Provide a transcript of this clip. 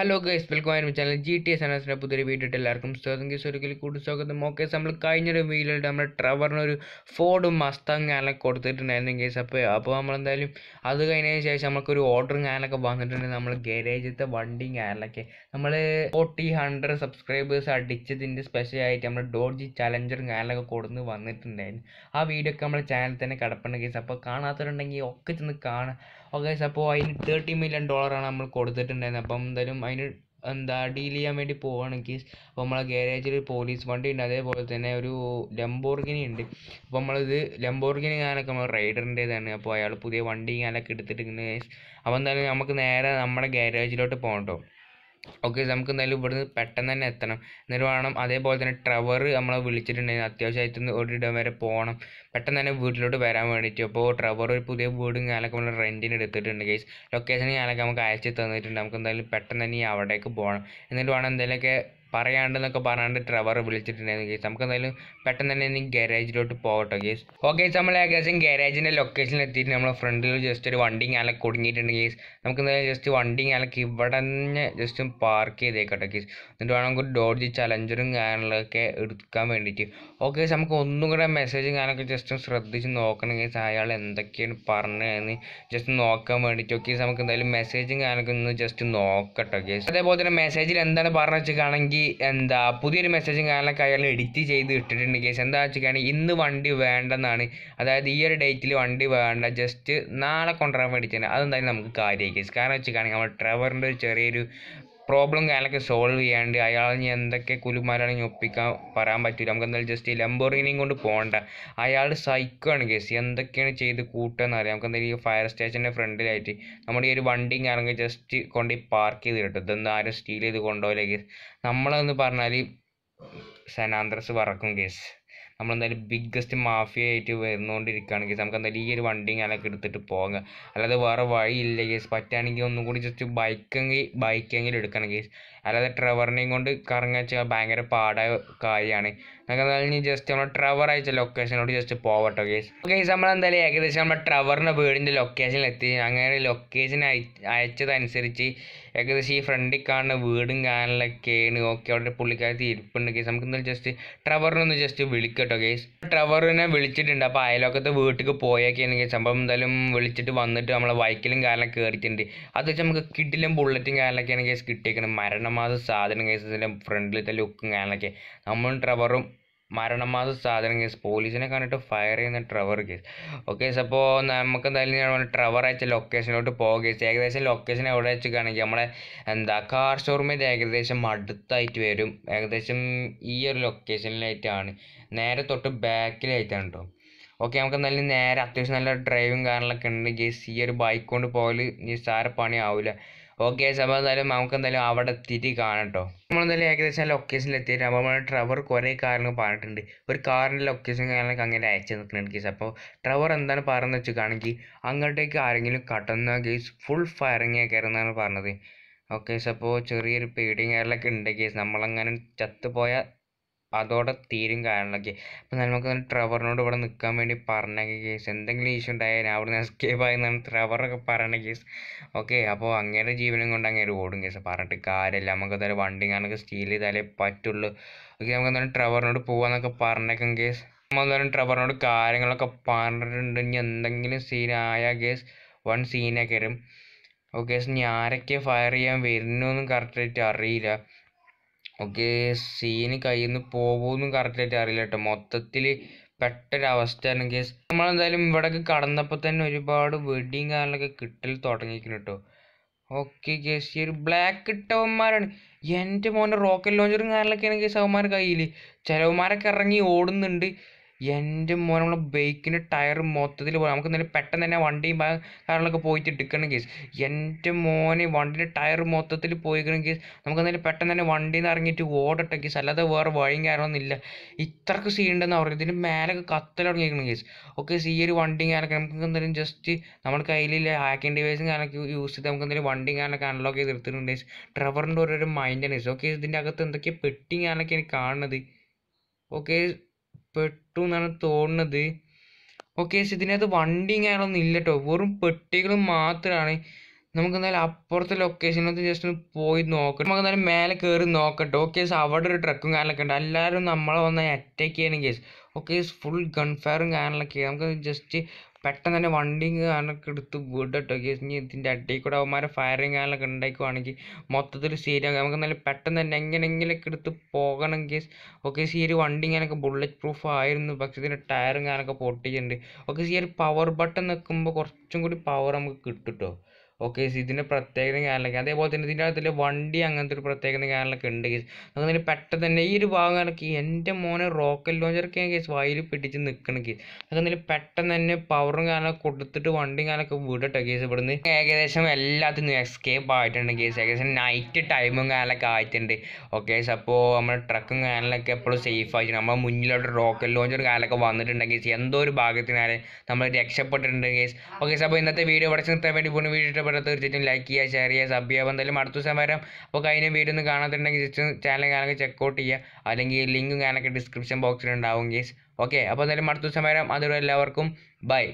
hello guys welcome ആയിരുന്നു channel G T S അനാസിൻ്റെ പുതിയൊരു വീഡിയോ എല്ലാവർക്കും സ്വാഗതം ഗൈസ് ഒരിക്കലും കൂടുതൽ സ്വാഗതം ഓക്കെ നമ്മൾ കഴിഞ്ഞൊരു വീഡിയോയിൽ നമ്മൾ ട്രവറിനൊരു ഫോർഡും മസ്തങ് ഞാനൊക്കെ കൊടുത്തിട്ടുണ്ടായിരുന്നു ഗേസ് അപ്പോൾ അപ്പോൾ നമ്മളെന്തായാലും അത് കഴിഞ്ഞതിന് ശേഷം നമുക്കൊരു ഓർഡറും ഞാനൊക്കെ വന്നിട്ടുണ്ടെങ്കിൽ നമ്മൾ ഗാരേജത്തെ വണ്ടി ഞാനൊക്കെ നമ്മൾ ഫോർട്ടി ഹൺഡ്രഡ് സബ്സ്ക്രൈബേഴ്സ് അടിച്ചതിൻ്റെ ആയിട്ട് നമ്മൾ ഡോഡ്ജി ചലഞ്ചർ ഞാനൊക്കെ കൊടുന്ന് വന്നിട്ടുണ്ടായിരുന്നു ആ വീഡിയോ ഒക്കെ നമ്മുടെ ചാനൽ തന്നെ കിടപ്പുണ്ട് ഗേസ് അപ്പോൾ കാണാത്തവരുണ്ടെങ്കിൽ ഒക്കെ ചെന്ന് കാണാം ഓക്കെ അപ്പോൾ അതിന് തേർട്ടി മില്യൺ ഡോളറാണ് നമ്മൾ കൊടുത്തിട്ടുണ്ടായിരുന്നത് അപ്പം എന്തായാലും അതിന് എന്താ ഡീൽ ചെയ്യാൻ വേണ്ടി പോവുകയാണെങ്കിൽ അപ്പോൾ നമ്മളെ ഗാരേജിൽ പോലീസ് വണ്ടി ഉണ്ട് അതേപോലെ തന്നെ ഒരു ലംബോർഗിനി ഉണ്ട് അപ്പോൾ നമ്മളിത് ലംബോർഗിനി കാണാനൊക്കെ നമ്മൾ റൈഡറിൻ്റേതാണ് അപ്പോൾ അയാൾ പുതിയ വണ്ടി ഞാനൊക്കെ എടുത്തിട്ട് ഇങ്ങനെ അപ്പോൾ എന്തായാലും നമുക്ക് നേരെ നമ്മുടെ ഗാരേജിലോട്ട് പോകണം കേട്ടോ ഓക്കെ നമുക്ക് എന്തായാലും ഇവിടുന്ന് പെട്ടെന്ന് തന്നെ എത്തണം എന്നിട്ട് വേണം അതേപോലെ തന്നെ ട്രവർ നമ്മളെ വിളിച്ചിട്ടുണ്ടായിരുന്നു അത്യാവശ്യമായിട്ട് ഇടം വരെ പോകണം പെട്ടെന്ന് തന്നെ വീട്ടിലോട്ട് വരാൻ വേണ്ടിയിട്ട് അപ്പോൾ ട്രവർ ഒരു പുതിയ വീടും ഞാനൊക്കെ നമ്മൾ റെൻറ്റിന് എടുത്തിട്ടുണ്ട് കേസ് ലൊക്കേഷൻ ഞാനൊക്കെ നമുക്ക് അയച്ചു തന്നിട്ടുണ്ട് നമുക്ക് എന്തായാലും പെട്ടെന്ന് തന്നെ അവിടേക്ക് പോകണം എന്നിട്ട് വേണം എന്തെങ്കിലുമൊക്കെ പറയാണ്ടെന്നൊക്കെ പറഞ്ഞാണ്ട് ട്രവർ വിളിച്ചിട്ടുണ്ടായിരുന്നു ഗേസ് നമുക്ക് എന്തായാലും പെട്ടെന്ന് തന്നെ ഇനി ഗാരേജിലോട്ട് പോകട്ടോ ഗേസ് ഓക്കെ നമ്മൾ ഏകദേശം ഗാരേജിൻ്റെ ലൊക്കേഷനിൽ എത്തിയിട്ട് നമ്മളെ ഫ്രണ്ടിൽ ജസ്റ്റ് ഒരു വണ്ടി ഞാനൊക്കെ കുടുങ്ങിയിട്ടുണ്ട് ഗേസ് നമുക്ക് എന്തായാലും ജസ്റ്റ് വണ്ടി ഞാനൊക്കെ ഇവിടെ തന്നെ ജസ്റ്റ് പാർക്ക് ചെയ്തേക്കട്ടോ ഗേസ് എന്നിട്ട് വേണം നമുക്ക് ഡോഡ്ജ് ചലഞ്ചറും കാര്യങ്ങളൊക്കെ എടുക്കാൻ വേണ്ടിയിട്ട് ഓക്കെ നമുക്ക് ഒന്നും കൂടെ മെസ്സേജ് ഞാനൊക്കെ ജസ്റ്റ് ശ്രദ്ധിച്ച് നോക്കണം ഗേസ് അയാൾ എന്തൊക്കെയാണ് പറഞ്ഞതെന്ന് ജസ്റ്റ് നോക്കാൻ വേണ്ടിയിട്ട് ഓക്കെ നമുക്ക് എന്തായാലും മെസ്സേജും കാര്യങ്ങളൊക്കെ ഒന്ന് ജസ്റ്റ് നോക്കട്ടോ ഗേസ് അതേപോലെ തന്നെ മെസ്സേജിൽ എന്താണ് പറഞ്ഞു വെച്ചിട്ടാണെങ്കിൽ എന്താ പുതിയൊരു മെസ്സേജും കാര്യങ്ങളൊക്കെ അയാൾ എഡിറ്റ് ചെയ്ത് ഇട്ടിട്ടുണ്ട് കേസ് എന്താ വെച്ചിട്ടുണ്ടെങ്കിൽ ഇന്ന് വണ്ടി വേണ്ടെന്നാണ് അതായത് ഈ ഒരു ഡേറ്റിൽ വണ്ടി വേണ്ട ജസ്റ്റ് നാളെ കൊണ്ടുവരാൻ വേണ്ടിയിട്ടാണ് അതെന്തായാലും നമുക്ക് കാര്യമായി കേസ് കാരണം വെച്ചിട്ടാണെങ്കിൽ നമ്മൾ ഡ്രൈവറിൻ്റെ ഒരു ചെറിയൊരു പ്രോബ്ലം അയാൾക്ക് സോൾവ് ചെയ്യാണ്ട് അയാളിന് എന്തൊക്കെ ഇനി ഒപ്പിക്കാൻ പറയാൻ പറ്റില്ല നമുക്ക് എന്തായാലും ജസ്റ്റ് ലംബോറിനെയും കൊണ്ട് പോകണ്ട അയാൾ സൈക്കാണ് കേസ് എന്തൊക്കെയാണ് ചെയ്ത് കൂട്ടുകയെന്ന് അറിയാം നമുക്ക് എന്തായാലും ഈ ഫയർ സ്റ്റേഷൻ്റെ ഫ്രണ്ടിലായിട്ട് നമ്മുടെ ഈ ഒരു വണ്ടി ആണെങ്കിൽ ജസ്റ്റ് കൊണ്ട് പാർക്ക് ചെയ്ത് കിട്ടും ഇതൊന്നും ആരും സ്റ്റീൽ ചെയ്ത് കൊണ്ടുപോകില്ല കേസ് നമ്മളെന്ന് പറഞ്ഞാൽ സെനാന്ത്രസ് പറക്കും കേസ് നമ്മളെന്തായാലും ബിഗ്ഗസ്റ്റ് മാഫിയ ആയിട്ട് വരുന്നുകൊണ്ടിരിക്കുകയാണ് കേസ് നമുക്ക് എന്തായാലും ഈ ഒരു വണ്ടിയും അതൊക്കെ എടുത്തിട്ട് പോകാം അല്ലാതെ വേറെ വഴിയില്ല കേസ് പറ്റുകയാണെങ്കിൽ ഒന്നും കൂടി ജസ്റ്റ് ബൈക്കെങ്കിൽ ബൈക്കെങ്കിലും എടുക്കണം കേസ് അല്ലാതെ ട്രവറിനെയും കൊണ്ട് കറങ്ങാച്ചാൽ ഭയങ്കര പാടായ കാര്യമാണ് എന്നൊക്കെ പറഞ്ഞ് ജസ്റ്റ് നമ്മൾ ട്രവർ അയച്ച ലൊക്കേഷനോട് ജസ്റ്റ് പോവട്ടോ കേസ് കേസ് നമ്മൾ എന്തായാലും ഏകദേശം നമ്മുടെ ട്രവറിൻ്റെ വീടിൻ്റെ ലൊക്കേഷനിൽ എത്തി അങ്ങനെ ലൊക്കേഷൻ അയച്ചതനുസരിച്ച് ഏകദേശം ഈ ഫ്രണ്ടിൽ കാണുന്ന വീടും കാണലൊക്കെയാണ് ഓക്കെ അവിടെ പുള്ളിക്കാരത്തി ഇരിപ്പുണ്ട് കേസ് നമുക്ക് എന്തായാലും ജസ്റ്റ് ട്രവറിനൊന്ന് ജസ്റ്റ് വിളിക്കട്ടോ കേസ് ട്രവറിനെ വിളിച്ചിട്ടുണ്ട് അപ്പോൾ അയലോക്കത്തെ വീട്ടിലേക്ക് പോയേക്കാണ് കേസ് അപ്പം എന്തായാലും വിളിച്ചിട്ട് വന്നിട്ട് നമ്മളെ വൈക്കലും കാലം കയറിയിട്ടുണ്ട് അത് വെച്ചാൽ നമുക്ക് കിട്ടിലും ബുള്ളറ്റും കാലൊക്കെയാണ് കേസ് കിട്ടിയേക്കുന്നത് മരണമാസ സാധനം കേസ് ഫ്രണ്ടിലത്തെ ലുക്കും കാലൊക്കെ നമ്മളും ട്രവറും മരണമാസ സാധനം കേസ് പോലീസിനെ കണ്ടിട്ട് ഫയർ ചെയ്യുന്ന ട്രവർ കേസ് ഓക്കെ അപ്പോൾ നമുക്ക് എന്തായാലും ഞാൻ ട്രവർ അയച്ച ലൊക്കേഷനിലോട്ട് പോകുക കേസ് ഏകദേശം ലൊക്കേഷൻ എവിടെ വെച്ചിട്ടാണെങ്കിൽ നമ്മളെ എന്താ കാർ ഷോറൂമിൻ്റെ ഏകദേശം അടുത്തായിട്ട് വരും ഏകദേശം ഈ ഒരു ലൊക്കേഷനിലായിട്ടാണ് നേരെ തൊട്ട് ബാക്കിലായിട്ടാണ് കേട്ടോ ഓക്കെ നമുക്ക് എന്തായാലും നേരെ അത്യാവശ്യം നല്ല ഡ്രൈവിങ് കാര്യങ്ങളൊക്കെ ഉണ്ടെങ്കിൽ ഈ ഒരു ബൈക്ക് കൊണ്ട് പോകൽ ഈ സാര പണി ആവില്ല ഓക്കെ അപ്പോൾ എന്തായാലും നമുക്ക് എന്തായാലും അവിടെ എത്തിയിട്ട് കാണാം കേട്ടോ എന്തായാലും ഏകദേശം ലൊക്കേഷനിൽ എത്തിയിട്ട് അപ്പോൾ നമ്മൾ ട്രവർ കുറേ കാര്യങ്ങൾ പറഞ്ഞിട്ടുണ്ട് ഒരു കാറിൻ്റെ ലൊക്കേഷൻ കാര്യങ്ങളൊക്കെ അങ്ങനെ അയച്ചു നിൽക്കുന്നുണ്ട് കേസ് അപ്പോൾ ട്രവർ എന്താണ് പറഞ്ഞു വെച്ച് അങ്ങോട്ടേക്ക് ആരെങ്കിലും കട്ടുന്ന കേസ് ഫുൾ ഫയറിങ് ഒക്കെ ആയിരുന്നാണ് പറഞ്ഞത് ഓക്കെ സപ്പോൾ ചെറിയൊരു പേടിയും കാര്യങ്ങളൊക്കെ ഉണ്ട് കേസ് നമ്മളങ്ങനെ ചത്തുപോയ അതോടെ തീരും കാര്യങ്ങളൊക്കെ അപ്പം നമുക്ക് ട്രവറിനോട് ഇവിടെ നിൽക്കാൻ വേണ്ടി പറഞ്ഞ കേസ് എന്തെങ്കിലും ഇഷ്യൂ ഉണ്ടായാൽ അവിടെ നിന്ന് എസ്കേപ്പ് ആയെന്നാണ് ട്രവറൊക്കെ പറയണ കേസ് ഓക്കെ അപ്പോൾ അങ്ങേരുടെ ജീവനും കൊണ്ട് അങ്ങനെ ഓടും കേസ് പറഞ്ഞിട്ട് കാര്യമില്ല നമുക്ക് എന്തായാലും വണ്ടി കണക്ക് സ്റ്റീൽ ചെയ്താലേ പറ്റുള്ളൂ ഓക്കെ നമുക്ക് എന്തായാലും ട്രവറിനോട് പോകാമെന്നൊക്കെ പറഞ്ഞേക്കും കേസ് നമ്മൾ എന്തായാലും ട്രവറിനോട് കാര്യങ്ങളൊക്കെ പറഞ്ഞിട്ടുണ്ട് ഇനി എന്തെങ്കിലും സീനായ കേസ് വൺ സീനൊക്കെ വരും ഓക്കെ ഞാൻ ഫയർ ചെയ്യാൻ വരുന്നു എന്നും കറക്റ്റായിട്ട് അറിയില്ല നമുക്ക് സീന് കയ്യിൽ നിന്ന് പോകുമെന്നും കറക്റ്റായിട്ട് അറിയില്ല കേട്ടോ മൊത്തത്തിൽ പെട്ടൊരവസ്ഥയാണ് കേസ് നമ്മളെന്തായാലും ഇവിടേക്ക് കടന്നപ്പോൾ തന്നെ ഒരുപാട് വെഡിങ് കാര്യങ്ങളൊക്കെ കിട്ടൽ തുടങ്ങിയിരിക്കുന്നു കേട്ടോ ഓക്കെ കേസ് ഈ ഒരു ബ്ലാക്ക് ഇട്ടവന്മാരാണ് എൻ്റെ മോനെ റോക്കറ്റ് ലോഞ്ചറും കാര്യങ്ങളൊക്കെയാണ് കേസ് അവന്മാർ കയ്യിൽ ചിലവന്മാരൊക്കെ ഇറങ്ങി ഓടുന്നുണ്ട് എൻ്റെ മോനെ നമ്മളെ ബൈക്കിൻ്റെ ടയർ മൊത്തത്തിൽ പോയി നമുക്ക് ഇന്നലെ പെട്ടെന്ന് തന്നെ വണ്ടിയും കാറിലൊക്കെ പോയിട്ട് എടുക്കണ കേസ് എൻ്റെ മോനെ വണ്ടിൻ്റെ ടയർ മൊത്തത്തിൽ പോയിക്കണ കേസ് നമുക്ക് ഇന്നലെ പെട്ടെന്ന് തന്നെ വണ്ടിയിൽ നിന്ന് ഇറങ്ങിയിട്ട് ഓടട്ടെ കേസ് അല്ലാതെ വേറെ വഴിയും കാര്യമൊന്നും ഇത്രക്ക് സീൻ ഉണ്ടെന്ന് പറഞ്ഞു ഇതിൻ്റെ മേലൊക്കെ കത്തൽ തുടങ്ങിയിരിക്കണം കേസ് ഓക്കെ സീ ഒരു വണ്ടി കാലൊക്കെ നമുക്ക് എന്തായാലും ജസ്റ്റ് നമ്മുടെ കയ്യിലെ ഹാക്കിംഗ് ഡിവൈസും കാലൊക്കെ യൂസ് ചെയ്ത് നമുക്ക് എന്തായാലും വണ്ടിയും കാലൊക്കെ അൺലോക്ക് ചെയ്ത് എടുത്തിട്ടുണ്ട് കേസ് ഡ്രൈവറിൻ്റെ ഓരോരോ മൈൻഡാണ് കേസ് ഓക്കെ ഇതിൻ്റെ അകത്ത് എന്തൊക്കെയാണ് പെട്ടിയും കാലൊക്കെയാണ് കാണുന്നത് ഓക്കെ പെട്ടു എന്നാണ് തോന്നുന്നത് ഓക്കെ ഇതിനകത്ത് വണ്ടി കാര്യങ്ങളൊന്നും ഇല്ല കേട്ടോ വെറും പെട്ടികൾ മാത്രമാണ് നമുക്ക് എന്തായാലും അപ്പുറത്തെ ലൊക്കേഷനകത്ത് ജസ്റ്റ് ഒന്ന് പോയി നോക്കാം നമുക്ക് എന്തായാലും മേലെ കയറി നോക്കട്ടെ ഓക്കെ അവിടെ ഒരു ട്രക്കും കാര്യങ്ങളൊക്കെ ഉണ്ട് എല്ലാവരും നമ്മളെ വന്ന് അറ്റാക്ക് ചെയ്യണം കേസ് ഓക്കെ ഫുൾ ഗൺ ഫയറും കാര്യങ്ങളൊക്കെ നമുക്ക് ജസ്റ്റ് പെട്ടെന്ന് തന്നെ വണ്ടിയും കാരണമൊക്കെ എടുത്ത് കേസ് ഇനി ഇതിൻ്റെ അടിയിൽ കൂടെ അവന്മാരെ ഫയറിങ് കാരണമൊക്കെ ഉണ്ടായിക്കുവാണെങ്കിൽ മൊത്തത്തിൽ സീരിയാകും നമുക്ക് നല്ല പെട്ടെന്ന് തന്നെ എങ്ങനെയെങ്കിലൊക്കെ എടുത്ത് പോകണം കേസ് ഓക്കെ സി ഒരു വണ്ടി ഇങ്ങനെയൊക്കെ ബുള്ളറ്റ് പ്രൂഫ് ആയിരുന്നു പക്ഷേ ഇതിൻ്റെ ടയറും കാരണമൊക്കെ പൊട്ടിയിട്ടുണ്ട് ഓക്കെ സി ഒരു പവർ ബട്ടൺ നിൽക്കുമ്പോൾ കുറച്ചും കൂടി പവർ നമുക്ക് കിട്ടും കേട്ടോ ഓക്കെ ഗൈസ് ഇതിൻ്റെ പ്രത്യേകത കാര്യങ്ങളൊക്കെ അതേപോലെ തന്നെ ഇതിൻ്റെ അകത്തുള്ള വണ്ടി അങ്ങനത്തെ ഒരു പ്രത്യേകത കാര്യങ്ങളൊക്കെ ഉണ്ട് ഗൈസ് അങ്ങനെ പെട്ടെന്ന് തന്നെ ഈ ഒരു ഭാഗം കാരണമൊക്കെ എൻ്റെ മോനെ റോക്കറ്റ് ലോഞ്ചറൊക്കെ ഗൈസ് വായിൽ പിടിച്ച് നിൽക്കണം ഗൈസ് അങ്ങനെ പെട്ടെന്ന് തന്നെ പവറും കാര്യങ്ങളൊക്കെ കൊടുത്തിട്ട് വണ്ടിയും കാര്യങ്ങളൊക്കെ വിടട്ടെ ഗൈസ് ഇവിടുന്ന് ഏകദേശം എല്ലാത്തിനും എസ്കേപ്പ് ആയിട്ടുണ്ട് ഗൈസ് ഏകദേശം നൈറ്റ് ടൈമും കാര്യങ്ങളൊക്കെ ആയിട്ടുണ്ട് ഓക്കെ ഗൈസ് അപ്പോൾ നമ്മുടെ ട്രക്കും കാര്യങ്ങളൊക്കെ എപ്പോഴും സേഫ് ആയിട്ട് നമ്മുടെ മുന്നിലോട്ട് റോക്കൽ ലോഞ്ചർ കാര്യങ്ങളൊക്കെ വന്നിട്ടുണ്ടെങ്കിൽ ഗൈസ് എന്തോ ഒരു ഭാഗത്തിനാല് നമ്മൾ രക്ഷപ്പെട്ടിട്ടുണ്ട് ഗൈസ് ഓക്കെ ഗൈസ് അപ്പോൾ ഇന്നത്തെ വീഡിയോ ഇവിടെ നിർത്താൻ വേണ്ടി പോകുന്ന വീഡിയോ ഇഷ്ടപ്പെടുക തീർച്ചയായിട്ടും ലൈക്ക് ചെയ്യുക ഷെയർ ചെയ്യുക സബ് ചെയ്യുക അപ്പോൾ എന്തായാലും അടുത്ത ദിവസം വരാം അപ്പോൾ കഴിഞ്ഞ വീഡിയോ ഒന്ന് കാണാത്തിട്ടുണ്ടെങ്കിൽ ജസ്റ്റ് ചാനൽ കാണാൻ ചെക്കൗട്ട് ചെയ്യുക അല്ലെങ്കിൽ ലിങ്കും കാണാനൊക്കെ ഡിസ്ക്രിപ്ഷൻ ബോക്സിൽ ഉണ്ടാവും ഗീസ് ഓക്കെ അപ്പോൾ എന്തായാലും അടുത്ത ദിവസം വരാം അതുവരെ എല്ലാവർക്കും ബൈ